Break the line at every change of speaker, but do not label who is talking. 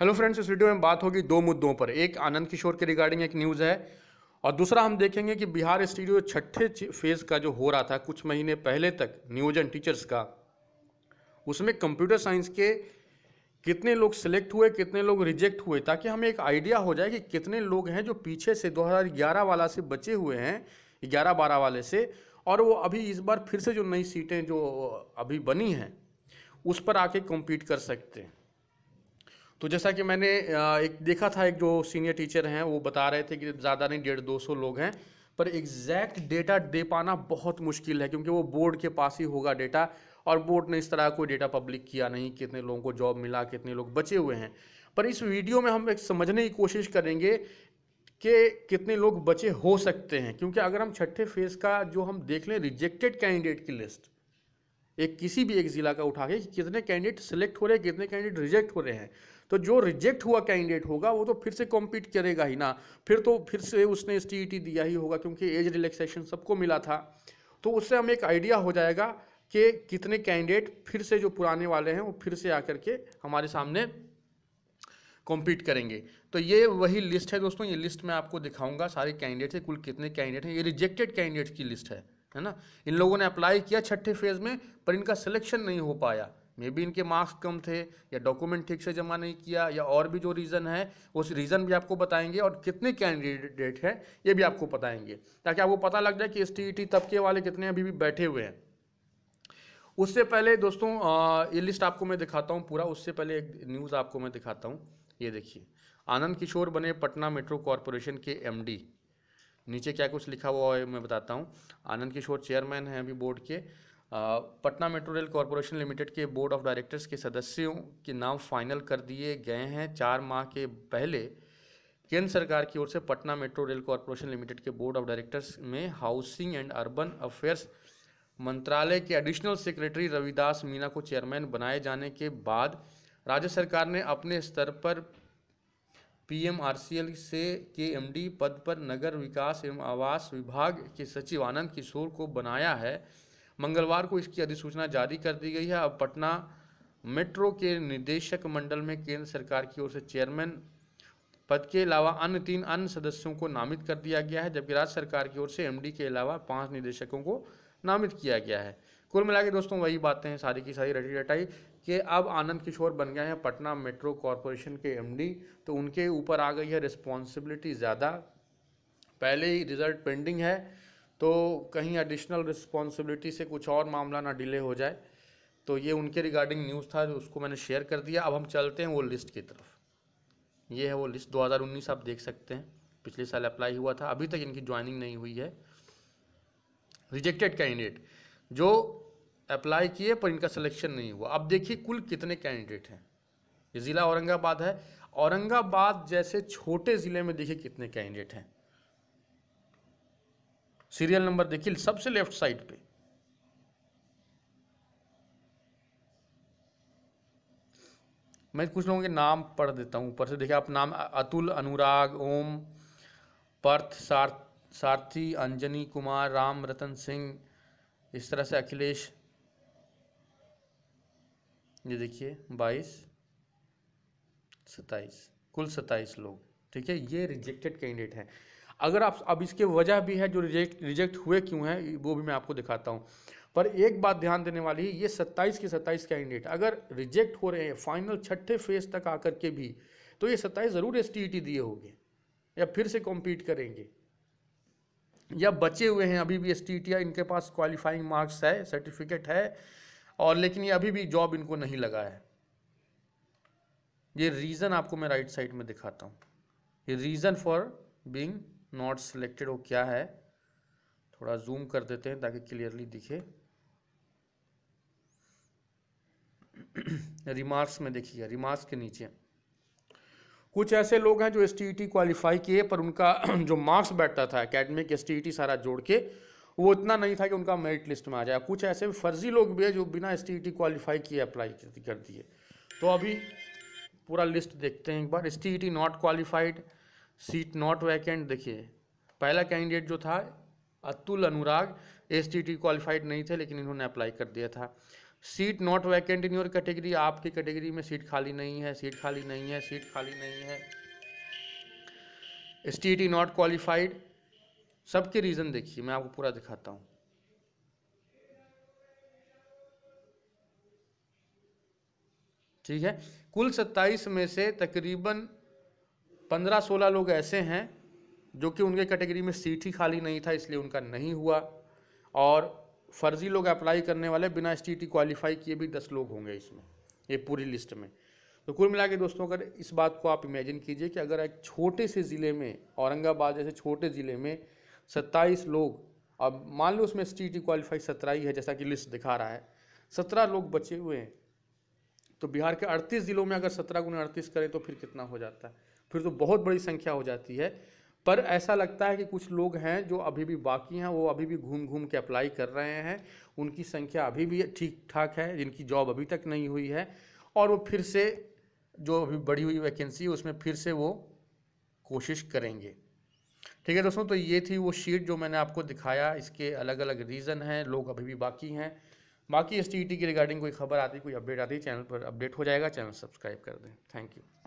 hello friends इस video में बात होगी दो मुद्दों पर एक आनंद किशोर के रिगार्डिंग एक न्यूज़ है और दूसरा हम देखेंगे कि बिहार स्टूडियो छठे फेज़ का जो हो रहा था कुछ महीने पहले तक नियोजन टीचर्स का उसमें कंप्यूटर साइंस के कितने लोग सिलेक्ट हुए कितने लोग रिजेक्ट हुए ताकि हमें एक आइडिया हो जाए कि कितने लोग हैं जो पीछे से 2011 वाला से बचे हुए हैं 11 12 वाले से और वो अभी इस बार फिर से जो नई सीटें जो अभी बनी हैं उस पर आके कम्पीट कर सकते हैं तो जैसा कि मैंने एक देखा था एक जो सीनियर टीचर हैं वो बता रहे थे कि ज़्यादा नहीं डेढ़ दो सौ लोग हैं पर एग्जैक्ट डेटा दे पाना बहुत मुश्किल है क्योंकि वो बोर्ड के पास ही होगा डेटा और बोर्ड ने इस तरह कोई डेटा पब्लिक किया नहीं कितने लोगों को जॉब मिला कितने लोग बचे हुए हैं पर इस वीडियो में हम एक समझने की कोशिश करेंगे कि कितने लोग बचे हो सकते हैं क्योंकि अगर हम छठे फेज़ का जो हम देख लें रिजेक्टेड कैंडिडेट की लिस्ट एक किसी भी एक ज़िला का उठा के कि कितने कैंडिडेट सेलेक्ट हो रहे हैं कितने कैंडिडेट रिजेक्ट हो रहे हैं तो जो रिजेक्ट हुआ कैंडिडेट होगा वो तो फिर से कॉम्पीट करेगा ही ना फिर तो फिर से उसने एस टी दिया ही होगा क्योंकि एज रिलैक्सेशन सबको मिला था तो उससे हमें एक आइडिया हो जाएगा कि कितने कैंडिडेट फिर से जो पुराने वाले हैं वो फिर से आकर के हमारे सामने कॉम्पीट करेंगे तो ये वही लिस्ट है दोस्तों ये लिस्ट मैं आपको दिखाऊंगा सारे कैंडिडेट है कुल कितने कैंडिडेट हैं ये रिजेक्टेड कैंडिडेट की लिस्ट है है ना इन लोगों ने अप्लाई किया छठे फेज़ में पर इनका सिलेक्शन नहीं हो पाया मे बी इनके मार्क्स कम थे या डॉक्यूमेंट ठीक से जमा नहीं किया या और भी जो रीज़न है उस रीज़न भी आपको बताएंगे और कितने कैंडिडेट हैं ये भी आपको बताएंगे ताकि आपको पता लग जाए कि एस टी e तबके वाले कितने अभी भी बैठे हुए हैं उससे पहले दोस्तों ये लिस्ट आपको मैं दिखाता हूँ पूरा उससे पहले एक न्यूज़ आपको मैं दिखाता हूँ ये देखिए आनंद किशोर बने पटना मेट्रो कॉरपोरेशन के एमडी नीचे क्या कुछ लिखा हुआ है मैं बताता हूँ आनंद किशोर चेयरमैन हैं अभी बोर्ड के Patna metro rail corporation limited के बोर्ड ऑफ डायरेक्टर्स के सदस्यों के नाम फाइनल कर दिए गए हैं चार माह के पहले केंद्र सरकार की ओर से Patna metro rail corporation limited के बोर्ड ऑफ डायरेक्टर्स में हाउसिंग एंड अर्बन अफेयर्स मंत्रालय के एडिशनल सेक्रेटरी रविदास मीना को चेयरमैन बनाए जाने के बाद राज्य सरकार ने अपने स्तर पर पीएमआरसीएल से के एमडी पद पर नगर विकास एवं आवास विभाग के सचिव आनंद किशोर को बनाया है मंगलवार को इसकी अधिसूचना जारी कर दी गई है अब पटना मेट्रो के निदेशक मंडल में केंद्र सरकार की ओर से चेयरमैन पद के अलावा अन्य तीन अन्य सदस्यों को नामित कर दिया गया है जबकि राज्य सरकार की ओर से एमडी के अलावा पांच निदेशकों को नामित किया गया है कुल मिला के दोस्तों वही बातें हैं सारी की सारी रटी रटाई कि अब आनंद किशोर बन गए हैं पटना मेट्रो कॉरपोरेशन के एमडी तो उनके ऊपर आ गई है रिस्पॉन्सिबिलिटी ज़्यादा पहले ही रिजल्ट पेंडिंग है तो कहीं एडिशनल रिस्पॉन्सिबिलिटी से कुछ और मामला ना डिले हो जाए तो ये उनके रिगार्डिंग न्यूज़ था जो तो उसको मैंने शेयर कर दिया अब हम चलते हैं वो लिस्ट की तरफ ये है वो लिस्ट 2019 आप देख सकते हैं पिछले साल अप्लाई हुआ था अभी तक इनकी ज्वाइनिंग नहीं हुई है रिजेक्टेड कैंडिडेट जो अप्लाई किए पर इनका सिलेक्शन नहीं हुआ अब देखिए कुल कितने कैंडिडेट हैं ये ज़िला औरंगाबाद है औरंगाबाद जैसे छोटे ज़िले में देखिए कितने कैंडिडेट हैं सीरियल नंबर देखिए सबसे लेफ्ट साइड पे मैं कुछ लोगों के नाम पढ़ देता हूँ ऊपर से देखिए आप नाम अतुल अनुराग ओम पर्थ सार्थ सारथी अंजनी कुमार राम रतन सिंह इस तरह से अखिलेश ये देखिए बाईस सत्ताईस कुल सत्ताईस लोग ठीक है ये रिजेक्टेड कैंडिडेट हैं अगर आप अब इसके वजह भी है जो रिजेक्ट रिजेक्ट हुए क्यों हैं वो भी मैं आपको दिखाता हूँ पर एक बात ध्यान देने वाली है ये सत्ताईस के सत्ताईस कैंडिडेट अगर रिजेक्ट हो रहे हैं फाइनल छठे फेज तक आकर के भी तो ये सत्ताईस ज़रूर एस टी e दिए होंगे या फिर से कॉम्पीट करेंगे या बचे हुए हैं अभी भी एस इनके पास क्वालिफाइंग मार्क्स है सर्टिफिकेट है और लेकिन ये अभी भी जॉब इनको नहीं लगा है ये रीज़न आपको मैं राइट साइड में दिखाता हूँ ये reason for being not selected वो क्या है थोड़ा जूम कर देते हैं ताकि क्लियरली दिखे रिमार्क्स में देखिए रिमार्क्स के नीचे कुछ ऐसे लोग हैं जो एस टी टी क्वालिफाई किए पर उनका जो मार्क्स बैठता था अकेडमिक एस टी टी सारा जोड़ के वो इतना नहीं था कि उनका मेरिट लिस्ट में आ जाए कुछ ऐसे फर्जी लोग भी है जो बिना एस टी टी क्वालिफाई किए अप्लाई कर दिए तो अभी पूरा लिस्ट देखते हैं एक बार S T T not qualified seat not vacant देखिए पहला कैंडिडेट जो था Atul Anurag S T T qualified नहीं थे लेकिन इन्होंने अप्लाई कर दिया था seat not vacant in your category आपकी कैटेगरी में सीट खाली नहीं है सीट खाली नहीं है सीट खाली नहीं है एस टी नॉट क्वालिफाइड सबके रीज़न देखिए मैं आपको पूरा दिखाता हूँ ठीक है कुल सत्ताईस में से तकरीबन पंद्रह सोलह लोग ऐसे हैं जो कि उनके कैटेगरी में सीट ही खाली नहीं था इसलिए उनका नहीं हुआ और फर्जी लोग अप्लाई करने वाले बिना एस टी क्वालिफाई किए भी दस लोग होंगे इसमें ये पूरी लिस्ट में तो कुल मिला के दोस्तों अगर इस बात को आप इमेजिन कीजिए कि अगर एक छोटे से ज़िले में औरंगाबाद जैसे छोटे ज़िले में सत्ताईस लोग अब मान लो उसमें एस टी टी क्वालिफाई सत्रह ही है जैसा कि लिस्ट दिखा रहा है सत्रह लोग बचे हुए हैं तो बिहार के अड़तीस ज़िलों में अगर सत्रह गुना अड़तीस करें तो फिर कितना हो जाता है फिर तो बहुत बड़ी संख्या हो जाती है पर ऐसा लगता है कि कुछ लोग हैं जो अभी भी बाकी हैं वो अभी भी घूम घूम के अप्लाई कर रहे हैं उनकी संख्या अभी भी ठीक ठाक है जिनकी जॉब अभी तक नहीं हुई है और वो फिर से जो अभी बढ़ी हुई वैकेंसी है उसमें फिर से वो कोशिश करेंगे ठीक है दोस्तों तो ये थी वो शीट जो मैंने आपको दिखाया इसके अलग अलग रीज़न हैं लोग अभी भी बाकी हैं बाकी एस की रिगार्डिंग कोई खबर आती कोई अपडेट आती चैनल पर अपडेट हो जाएगा चैनल सब्सक्राइब कर दें थैंक यू